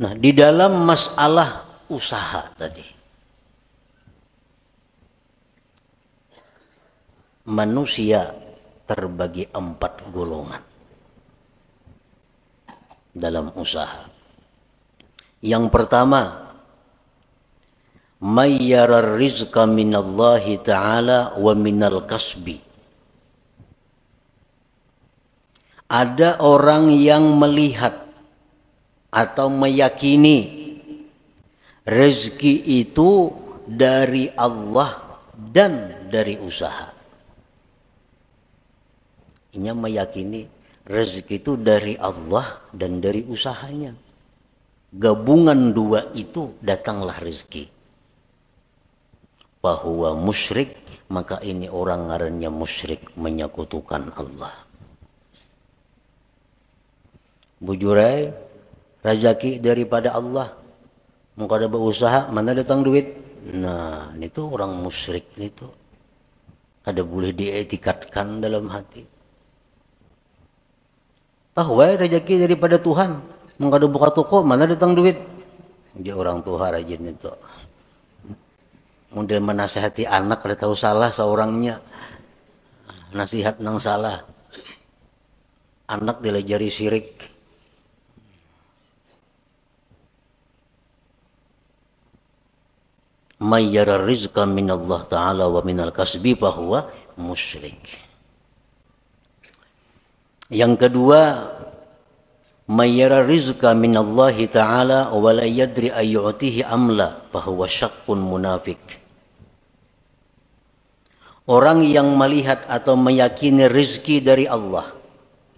Nah, di dalam masalah usaha tadi. Manusia terbagi empat golongan dalam usaha. Yang pertama, mayyara rizqa minallahi ta'ala wa minal kasbi. Ada orang yang melihat atau meyakini rezeki itu dari Allah dan dari usaha. Inya meyakini rezeki itu dari Allah dan dari usahanya. Gabungan dua itu datanglah rezeki. Bahwa musyrik, maka ini orang ngarannya musyrik menyekutukan Allah. Bujurai, rezeki daripada Allah Muka ada berusaha mana datang duit nah itu orang musyrik itu ada boleh dietikatkan dalam hati Tahu ya rezeki daripada Tuhan Muka ada buka toko mana datang duit dia orang tua rajin itu model menasihati anak ada tahu salah seorangnya nasihat nang salah anak dilejari syirik mayyara rizqa minallah ta'ala wa minal kasbi bahwa musyrik. Yang kedua, mayyara rizqa minallahi ta'ala wa la yadri ayyutihi amla bahwa syakkun munafik. Orang yang melihat atau meyakini rezeki dari Allah.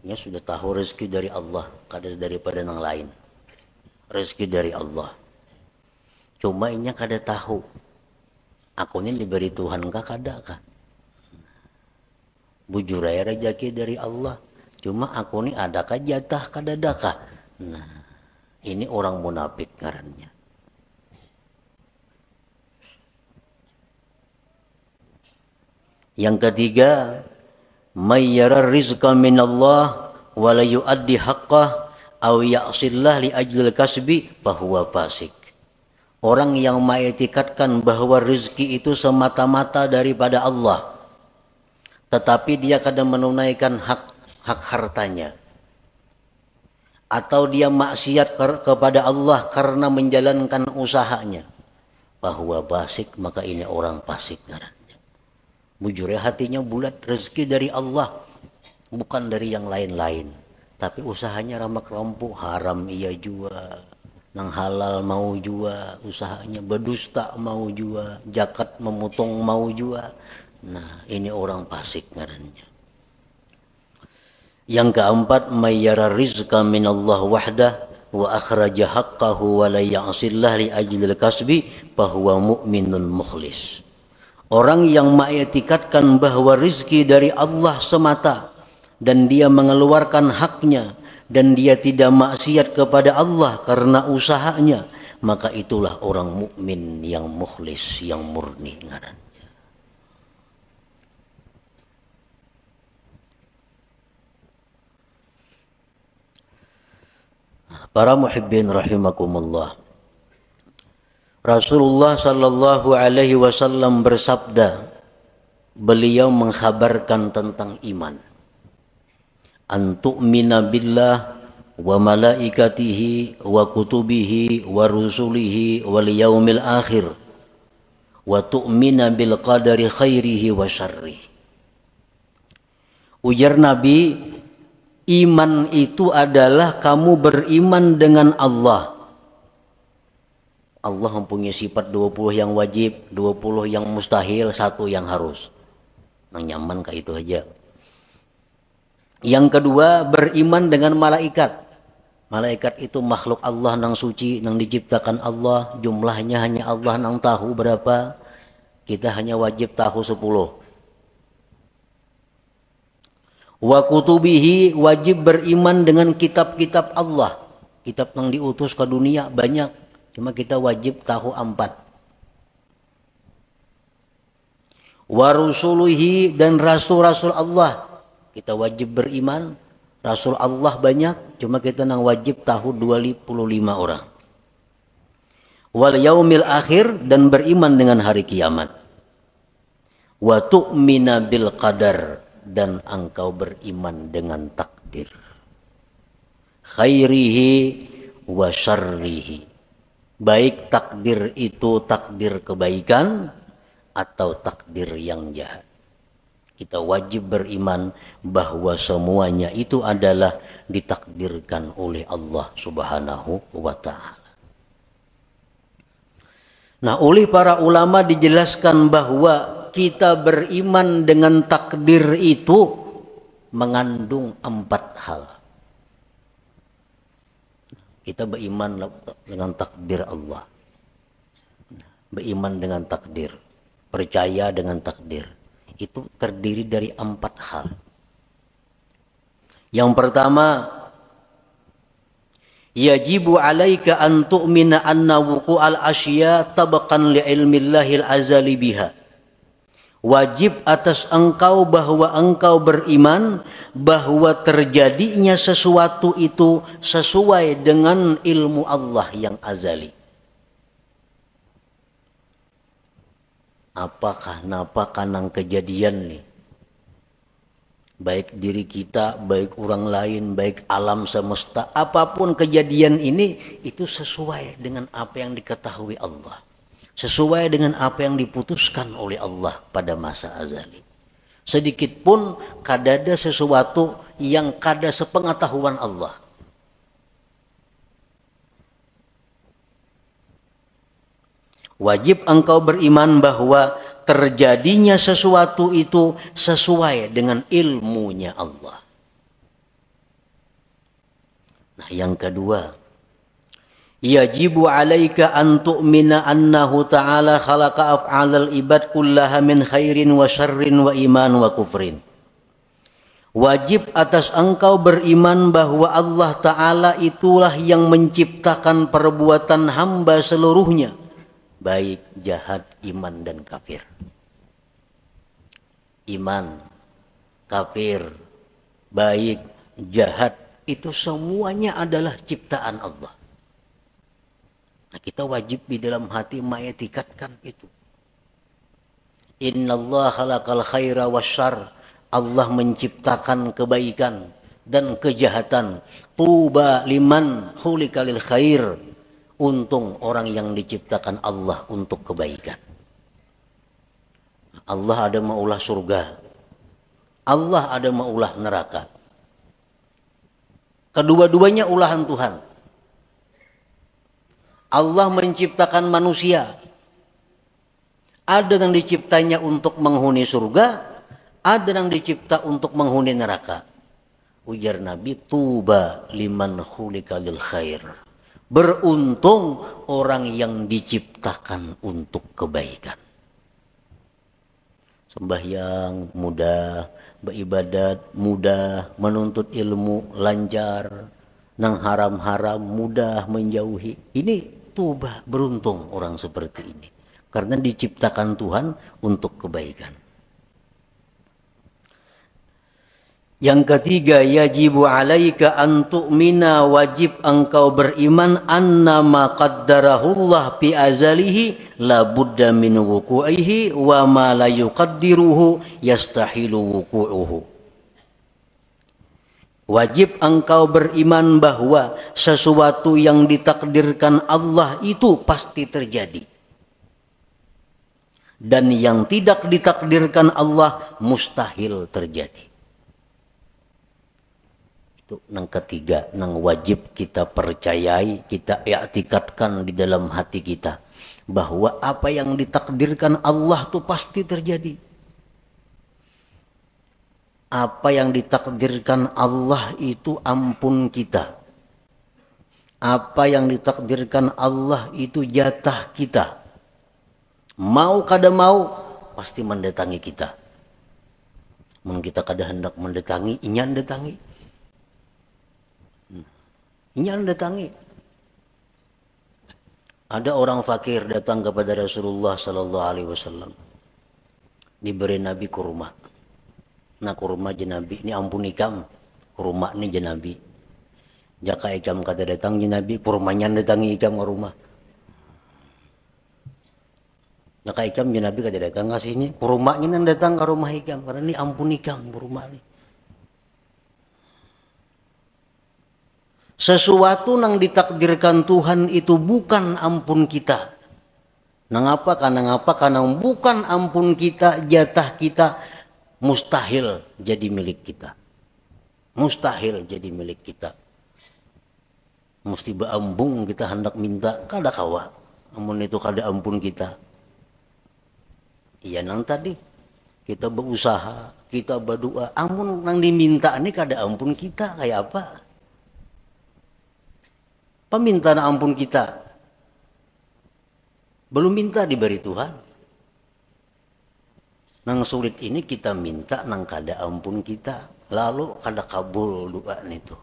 Ya sudah tahu rezeki dari Allah, kada daripada yang lain. rezeki dari Allah cuma inya kada tahu akunya diberi Tuhan kah kada kah bujur aja rezeki dari Allah cuma aku ini adakah jatah kada kah. nah ini orang munafik karannya yang ketiga mayyara rizqa min Allah wa yuaddi haqqah aw ya'sillah li ajlil kasbi bahwa fasik Orang yang mengetikatkan bahwa rezeki itu semata-mata daripada Allah. Tetapi dia kadang menunaikan hak hak hartanya. Atau dia maksiat kepada Allah karena menjalankan usahanya. Bahwa basik maka ini orang pasik ngarannya. ya hatinya bulat rezeki dari Allah bukan dari yang lain-lain. Tapi usahanya ramak kelompok haram ia jual nang halal mau jua usahanya berdusta mau jua jakat memotong mau jua nah ini orang pasik ngarannya yang keempat mayyara rizqa minallah wahdah wa akhraja haqqahu wa la ya'sillah li ajlil kasbi bahwa mu'minun mukhlis orang yang mengikatkan bahwa rizki dari Allah semata dan dia mengeluarkan haknya dan dia tidak maksiat kepada Allah karena usahanya maka itulah orang mukmin yang mukhlis yang murni Para muhibbin rahimakumullah Rasulullah sallallahu alaihi wasallam bersabda beliau mengkhabarkan tentang iman an tu'mina billah wa malaikatihi wa kutubihi wa rusulihi wal yaumil akhir wa tu'mina bil qadari khairihi wa syarri ujar nabi iman itu adalah kamu beriman dengan Allah Allah mempunyai sifat 20 yang wajib 20 yang mustahil satu yang harus nang nyaman kah itu aja yang kedua, beriman dengan malaikat. Malaikat itu makhluk Allah nang suci, nang diciptakan Allah, jumlahnya hanya Allah nang tahu berapa. Kita hanya wajib tahu sepuluh. Wa kutubihi wajib beriman dengan kitab-kitab Allah. Kitab yang diutus ke dunia banyak, cuma kita wajib tahu empat. Wa rusuluhi dan rasul-rasul Allah kita wajib beriman Rasul Allah banyak cuma kita nang wajib tahu 25 orang wal yaumil akhir dan beriman dengan hari kiamat wa tu'mina bil qadar dan engkau beriman dengan takdir khairihi wa syarrihi baik takdir itu takdir kebaikan atau takdir yang jahat kita wajib beriman bahwa semuanya itu adalah ditakdirkan oleh Allah Subhanahu wa taala. Nah, oleh para ulama dijelaskan bahwa kita beriman dengan takdir itu mengandung empat hal. Kita beriman dengan takdir Allah. Beriman dengan takdir, percaya dengan takdir itu terdiri dari empat hal. Yang pertama, yajibu alaika an tu'mina anna wuqu'al asya tabaqan li ilmillahil azali biha. Wajib atas engkau bahwa engkau beriman bahwa terjadinya sesuatu itu sesuai dengan ilmu Allah yang azali. apakah napakah nang kejadian nih baik diri kita, baik orang lain, baik alam semesta, apapun kejadian ini itu sesuai dengan apa yang diketahui Allah. Sesuai dengan apa yang diputuskan oleh Allah pada masa azali. Sedikit pun kadada sesuatu yang kada sepengetahuan Allah. Wajib engkau beriman bahwa terjadinya sesuatu itu sesuai dengan ilmunya Allah. Nah, yang kedua, yajibu alaika an tu'mina annahu ta'ala khalaqa af'alal ibad kullaha min khairin wa syarrin wa iman wa kufrin. Wajib atas engkau beriman bahwa Allah Ta'ala itulah yang menciptakan perbuatan hamba seluruhnya baik jahat iman dan kafir iman kafir baik jahat itu semuanya adalah ciptaan Allah nah, kita wajib di dalam hati mengetikatkan itu Innallaha khalaqal khaira Allah menciptakan kebaikan dan kejahatan. Tuba liman khuliqa kalil khair. Untung orang yang diciptakan Allah untuk kebaikan. Allah ada maulah surga. Allah ada maulah neraka. Kedua-duanya ulahan Tuhan. Allah menciptakan manusia. Ada yang diciptanya untuk menghuni surga, ada yang dicipta untuk menghuni neraka. Ujar Nabi, tuba liman khulika lil khair. Beruntung orang yang diciptakan untuk kebaikan. Sembahyang mudah, beribadat mudah, menuntut ilmu lancar, nang haram-haram mudah menjauhi. Ini tuba beruntung orang seperti ini. Karena diciptakan Tuhan untuk kebaikan. Yang ketiga, yajibu alaika an tu'mina wajib engkau beriman annama qaddarahullah fi azalihi la budda min wuku'ihi wa ma la yuqaddiruhu yastahilu wuku'uhu. Wajib engkau beriman bahwa sesuatu yang ditakdirkan Allah itu pasti terjadi. Dan yang tidak ditakdirkan Allah mustahil terjadi nang ketiga nang wajib kita percayai kita iktikadkan di dalam hati kita bahwa apa yang ditakdirkan Allah tuh pasti terjadi apa yang ditakdirkan Allah itu ampun kita apa yang ditakdirkan Allah itu jatah kita mau kada mau pasti mendatangi kita Mungkin kita kada hendak mendatangi inyan datangi ini yang datangi. Ada orang fakir datang kepada Rasulullah Sallallahu Alaihi Wasallam. Diberi Nabi kurma. Nah kurma Nabi ini ampun ikam. Kurma ini Nabi Jaka ikam kata datang jenabi. Kurmanya datangi ikam ke rumah. Nah ikam Nabi kata datang ke sini. ini yang datang ke rumah ikam. Karena ini ampun ikam rumah ini. sesuatu yang ditakdirkan Tuhan itu bukan ampun kita. Nang apa karena apa karena bukan ampun kita jatah kita mustahil jadi milik kita. Mustahil jadi milik kita. Mesti beambung kita hendak minta kada kawa. Amun itu kada ampun kita. Iya nang tadi kita berusaha, kita berdoa. Amun nang diminta ini kada ampun kita kayak apa? Permintaan ampun kita belum minta diberi Tuhan. Nang sulit ini kita minta nang kada ampun kita. Lalu kada kabul doa itu.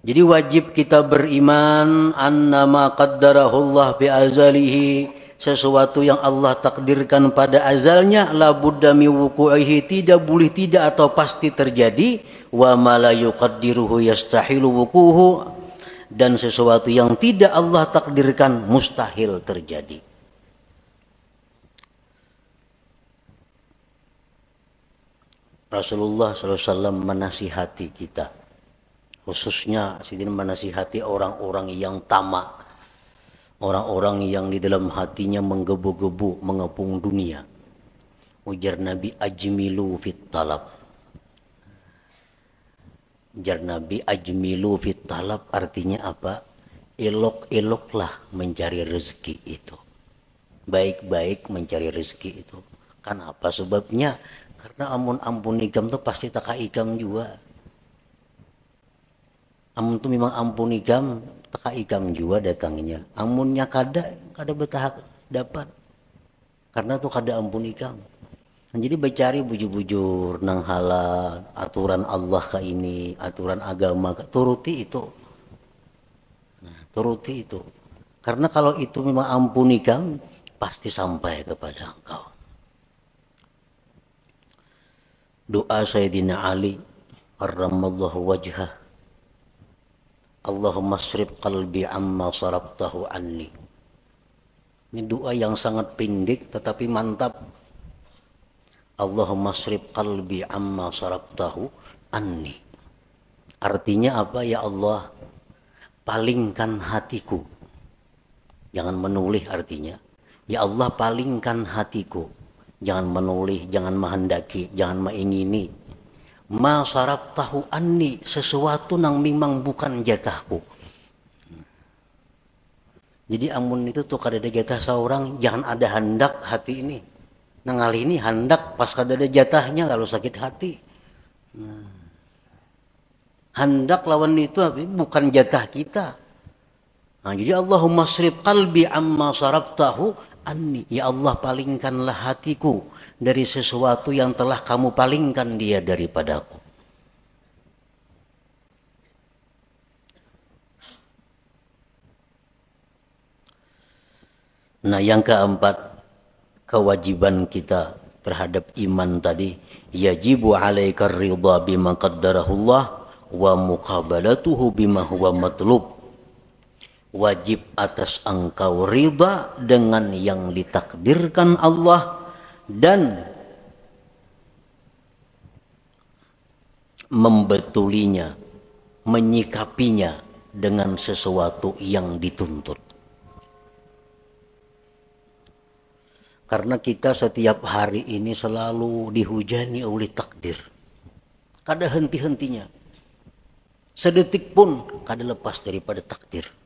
Jadi wajib kita beriman annama qaddarahullah bi azalihi sesuatu yang Allah takdirkan pada azalnya la buddha mi wuku'ihi tidak boleh tidak atau pasti terjadi wa ma la yuqaddiruhu yastahilu wukuhu dan sesuatu yang tidak Allah takdirkan mustahil terjadi Rasulullah SAW menasihati kita khususnya sedikit menasihati orang-orang yang tamak orang-orang yang di dalam hatinya menggebu-gebu mengepung dunia ujar Nabi ajmilu fit talab ujar Nabi ajmilu fit talab artinya apa elok-eloklah mencari rezeki itu baik-baik mencari rezeki itu kan apa sebabnya karena amun ampun ikam tuh pasti tak ikam juga amun tu memang ampun igam teka igam juga datangnya amunnya kada kada betah dapat karena tuh kada ampun igam jadi bercari bujur-bujur nang halal aturan Allah ke ini aturan agama turuti itu nah, turuti itu karena kalau itu memang ampun iGam pasti sampai kepada engkau doa Sayyidina Ali karramallahu wajhah Allahumma srib qalbi amma sarabtahu anni. Ini doa yang sangat pendek tetapi mantap. Allahumma srib qalbi amma sarabtahu anni. Artinya apa ya Allah? Palingkan hatiku. Jangan menulis artinya. Ya Allah palingkan hatiku. Jangan menulis, jangan menghendaki, jangan mengingini ma tahu ani sesuatu nang memang bukan jatahku jadi amun itu tuh kada ada jatah seorang jangan ada hendak hati ini nang hal ini hendak pas kada ada jatahnya kalau sakit hati nah. hendak lawan itu bukan jatah kita nah, jadi Allahumma srib qalbi amma sarap tahu anni ya Allah palingkanlah hatiku dari sesuatu yang telah kamu palingkan dia daripadaku. Nah, yang keempat, kewajiban kita terhadap iman tadi, yajibu alaika ridha bima qaddarahullah wa muqabalatuhu bima huwa matlub. Wajib atas engkau ridha dengan yang ditakdirkan Allah dan membetulinya, menyikapinya dengan sesuatu yang dituntut. Karena kita setiap hari ini selalu dihujani oleh takdir. Kada henti-hentinya. Sedetik pun kada lepas daripada takdir.